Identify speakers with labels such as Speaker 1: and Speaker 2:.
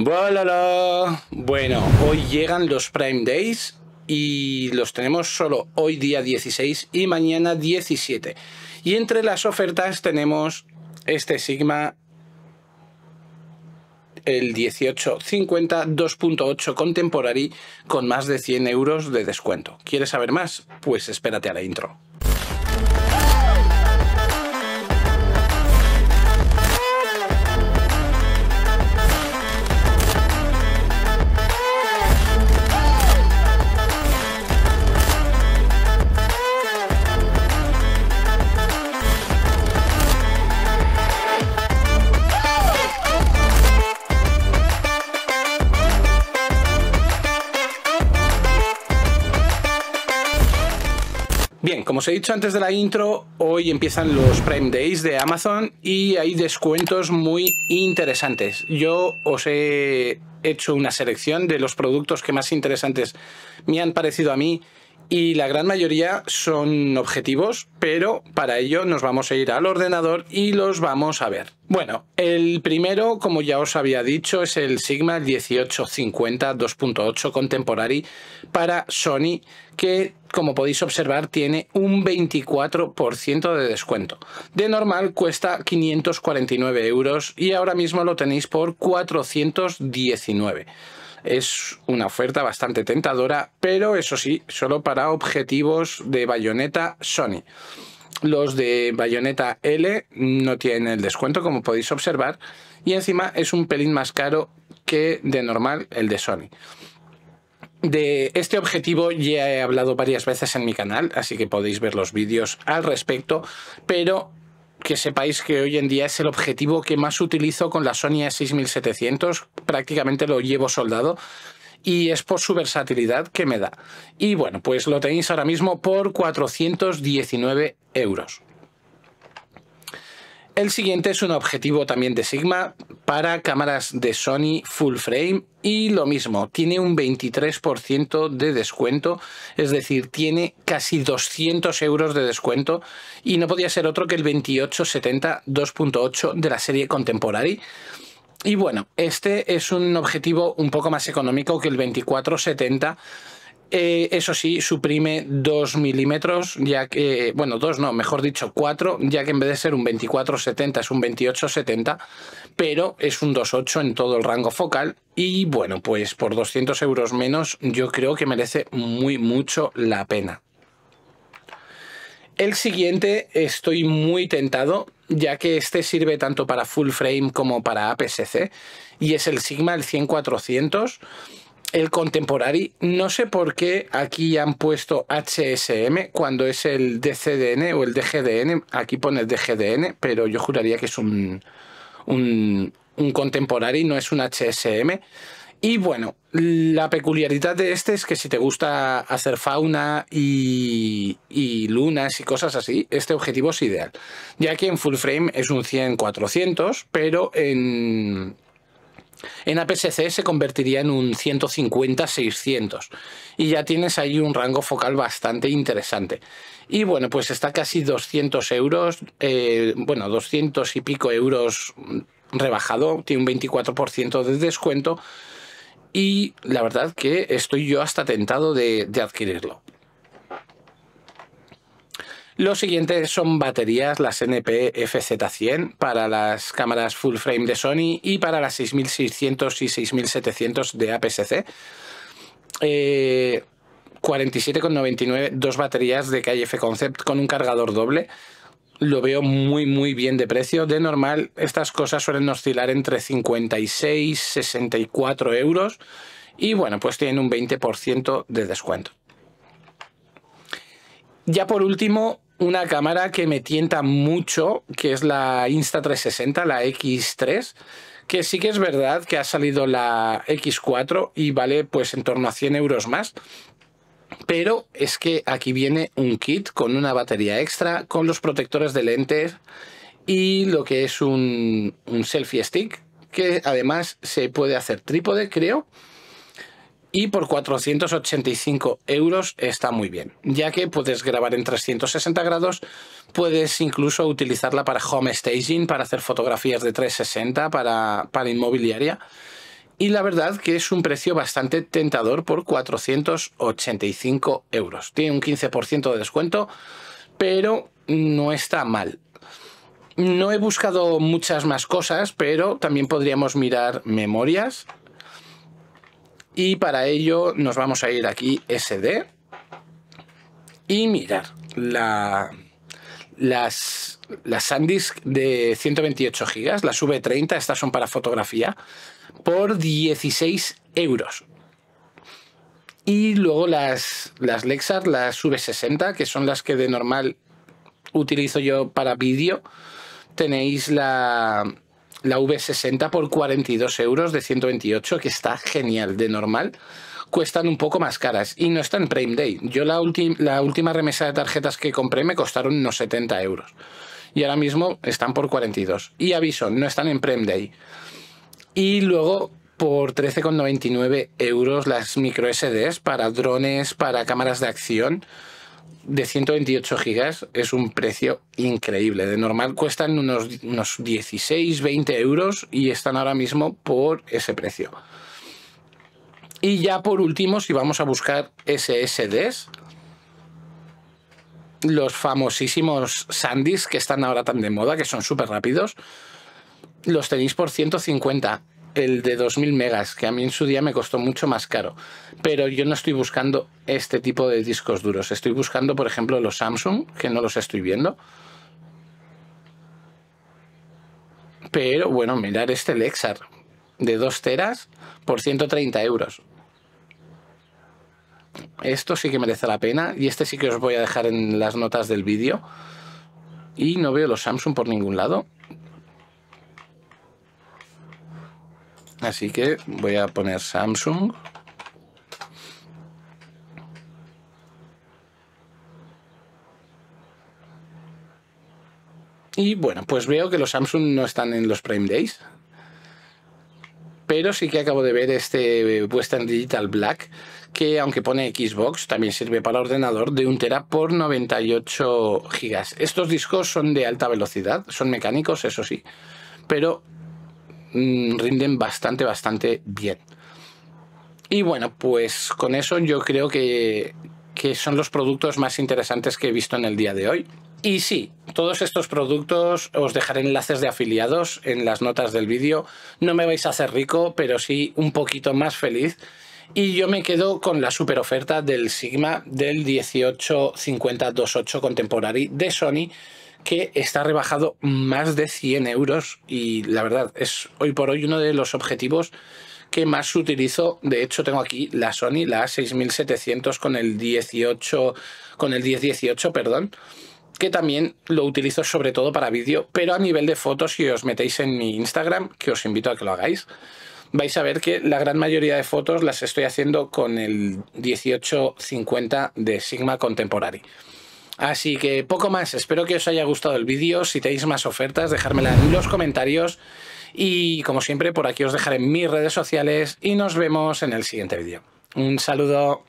Speaker 1: Bueno, hoy llegan los Prime Days y los tenemos solo hoy día 16 y mañana 17. Y entre las ofertas tenemos este Sigma el 1850 2.8 Contemporary con más de 100 euros de descuento. ¿Quieres saber más? Pues espérate a la intro. Bien, como os he dicho antes de la intro, hoy empiezan los Prime Days de Amazon y hay descuentos muy interesantes. Yo os he hecho una selección de los productos que más interesantes me han parecido a mí y la gran mayoría son objetivos, pero para ello nos vamos a ir al ordenador y los vamos a ver. Bueno, el primero, como ya os había dicho, es el Sigma 1850 2.8 Contemporary para Sony, que como podéis observar tiene un 24% de descuento. De normal cuesta 549 euros y ahora mismo lo tenéis por 419. Es una oferta bastante tentadora, pero eso sí, solo para objetivos de bayoneta Sony. Los de bayoneta L no tienen el descuento, como podéis observar, y encima es un pelín más caro que de normal el de Sony. De este objetivo ya he hablado varias veces en mi canal, así que podéis ver los vídeos al respecto, pero que sepáis que hoy en día es el objetivo que más utilizo con la Sony A6700, prácticamente lo llevo soldado y es por su versatilidad que me da. Y bueno, pues lo tenéis ahora mismo por 419 euros. El siguiente es un objetivo también de Sigma para cámaras de Sony full frame y lo mismo, tiene un 23% de descuento, es decir, tiene casi 200 euros de descuento y no podía ser otro que el 2870 2.8 de la serie Contemporary. Y bueno, este es un objetivo un poco más económico que el 2470 eh, eso sí, suprime 2 milímetros, ya que, bueno, 2 no, mejor dicho 4, ya que en vez de ser un 24-70 es un 28-70, pero es un 2.8 en todo el rango focal. Y bueno, pues por 200 euros menos yo creo que merece muy mucho la pena. El siguiente estoy muy tentado, ya que este sirve tanto para full frame como para APS-C, y es el Sigma, el 100-400 el Contemporary, no sé por qué aquí han puesto HSM cuando es el DCDN o el DGDN. Aquí pone DGDN, pero yo juraría que es un, un, un Contemporary, no es un HSM. Y bueno, la peculiaridad de este es que si te gusta hacer fauna y, y, lunas y cosas así, este objetivo es ideal. Ya que en full frame es un 100-400, pero en en aps se convertiría en un 150-600 y ya tienes ahí un rango focal bastante interesante. Y bueno, pues está casi 200 euros, eh, bueno, 200 y pico euros rebajado, tiene un 24% de descuento y la verdad que estoy yo hasta tentado de adquirirlo. Lo siguiente son baterías, las NP FZ100 para las cámaras full frame de Sony y para las 6600 y 6700 de APS-C. 47,99, eh, dos baterías de KF Concept con un cargador doble. Lo veo muy, muy bien de precio. De normal, estas cosas suelen oscilar entre 56, 64 euros. Y bueno, pues tienen un 20% de descuento. Ya por último, una cámara que me tienta mucho, que es la Insta360, la X3, que sí que es verdad que ha salido la X4 y vale pues en torno a 100 euros más. Pero es que aquí viene un kit con una batería extra, con los protectores de lentes y lo que es un, un selfie stick, que además se puede hacer trípode, creo y por 485 euros está muy bien, ya que puedes grabar en 360 grados, puedes incluso utilizarla para home staging, para hacer fotografías de 360, para, inmobiliaria. Y la verdad que es un precio bastante tentador por 485 euros. Tiene un 15% de descuento, pero no está mal. No he buscado muchas más cosas, pero también podríamos mirar memorias y para ello nos vamos a ir aquí SD y mirar la, las, las SanDisk de 128 GB, las V30, estas son para fotografía, por 16 euros. Y luego las, las Lexar, las V60, que son las que de normal utilizo yo para vídeo, tenéis la, la V60 por 42 euros de 128, que está genial, de normal cuestan un poco más caras y no están Prime Day. Yo la, la última remesa de tarjetas que compré me costaron unos 70 euros y ahora mismo están por 42. Y aviso, no están en Prime Day. Y luego por 13,99 euros las micro SDs para drones, para cámaras de acción de 128 gigas es un precio increíble. De normal cuestan unos, 16, 20 euros y están ahora mismo por ese precio. Y ya por último, si vamos a buscar SSDs, los famosísimos SanDisk que están ahora tan de moda, que son súper rápidos, los tenéis por 150 el de 2000 megas, que a mí en su día me costó mucho más caro. Pero yo no estoy buscando este tipo de discos duros. Estoy buscando, por ejemplo, los Samsung, que no los estoy viendo. Pero bueno, mirar este Lexar de 2 teras por 130 euros. Esto sí que merece la pena y este sí que os voy a dejar en las notas del vídeo. Y no veo los Samsung por ningún lado. Así que voy a poner Samsung. Y bueno, pues veo que los Samsung no están en los Prime Days. Pero sí que acabo de ver este Western eh, Digital Black, que aunque pone Xbox, también sirve para ordenador de un tera por 98 gigas. Estos discos son de alta velocidad, son mecánicos, eso sí, pero Mm, rinden bastante, bastante bien. Y bueno, pues con eso yo creo que, que son los productos más interesantes que he visto en el día de hoy. Y sí, todos estos productos os dejaré enlaces de afiliados en las notas del vídeo. No me vais a hacer rico, pero sí un poquito más feliz. Y yo me quedo con la super oferta del Sigma del 185028 Contemporary de Sony, que está rebajado más de 100 euros y la verdad es hoy por hoy uno de los objetivos que más utilizo. De hecho, tengo aquí la Sony, la A6700 con el 18, con el 1018, perdón, que también lo utilizo sobre todo para vídeo, pero a nivel de fotos, si os metéis en mi Instagram, que os invito a que lo hagáis, vais a ver que la gran mayoría de fotos las estoy haciendo con el 1850 de Sigma Contemporary. Así que poco más, espero que os haya gustado el vídeo, si tenéis más ofertas dejármela en los comentarios y como siempre por aquí os dejaré mis redes sociales y nos vemos en el siguiente vídeo. Un saludo.